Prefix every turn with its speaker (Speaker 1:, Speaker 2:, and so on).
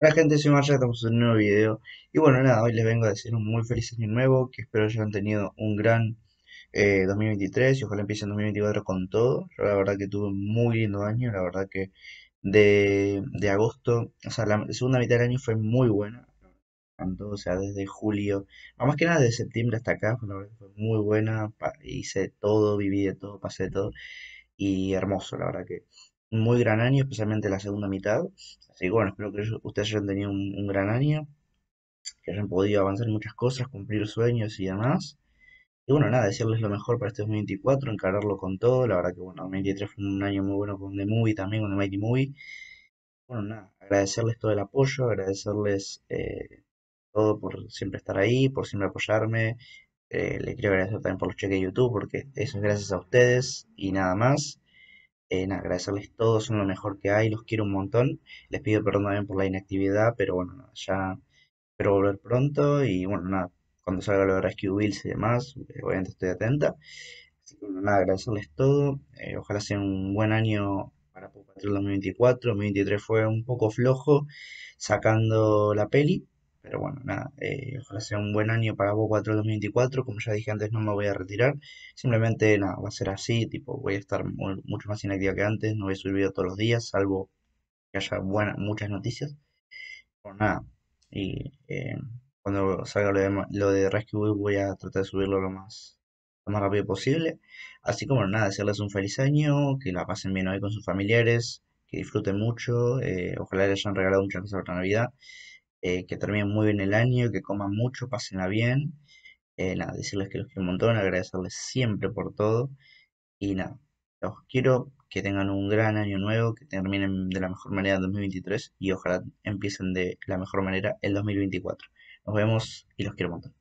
Speaker 1: Hola gente, soy Marcia, estamos en un nuevo video Y bueno, nada, hoy les vengo a decir un muy feliz año nuevo Que espero hayan tenido un gran 2023 eh, Y ojalá empiecen 2024 con todo la verdad que tuve un muy lindo año La verdad que de, de agosto, o sea, la segunda mitad del año fue muy buena tanto, O sea, desde julio, más que nada de septiembre hasta acá fue muy buena Hice todo, viví de todo, pasé de todo Y hermoso, la verdad que muy gran año, especialmente la segunda mitad. Así que bueno, espero que ustedes hayan tenido un, gran año, que hayan podido avanzar en muchas cosas, cumplir sueños y demás. Y bueno, nada, decirles lo mejor para este 2024, encararlo con todo. La verdad que bueno, 2023 fue un año muy bueno con The Movie también, con The Mighty Movie. Bueno, nada, agradecerles todo el apoyo, agradecerles eh, todo por siempre estar ahí, por siempre apoyarme. Eh, le les quiero agradecer también por los cheques de YouTube, porque eso es gracias a ustedes y nada más nada, agradecerles todos, son lo mejor que hay, los quiero un montón. Les pido perdón también por la inactividad, pero bueno, ya espero volver pronto y bueno, nada, cuando salga lo de Rescue Bills y demás, eh, obviamente estoy atenta. Así que bueno, nada, agradecerles todo, eh, ojalá sea un buen año para 2024, 2023 fue un poco flojo sacando la peli, pero bueno, nada, eh, ojalá sea un buen año para vos 4 2024. Como ya dije antes, no me voy a retirar. Simplemente, nada, va a ser así. Tipo, voy a estar mucho más inactiva que antes. No voy a subir todos los días, salvo que haya buenas, muchas noticias. Pero nada, y eh, cuando salga lo de, lo de Rescue voy a tratar de subirlo lo más lo más rápido posible. Así como nada, desearles un feliz año, que la pasen bien hoy con sus familiares, que disfruten mucho, eh, ojalá les hayan regalado muchas cosas otra Navidad. Eh, que terminen muy bien el año, que coman mucho, pásenla bien. Eh, nada, decirles que los quiero un montón, agradecerles siempre por todo. Y nada, los quiero que tengan un gran año nuevo, que terminen de la mejor manera el 2023 y ojalá empiecen de la mejor manera el 2024. Nos vemos y los quiero un montón.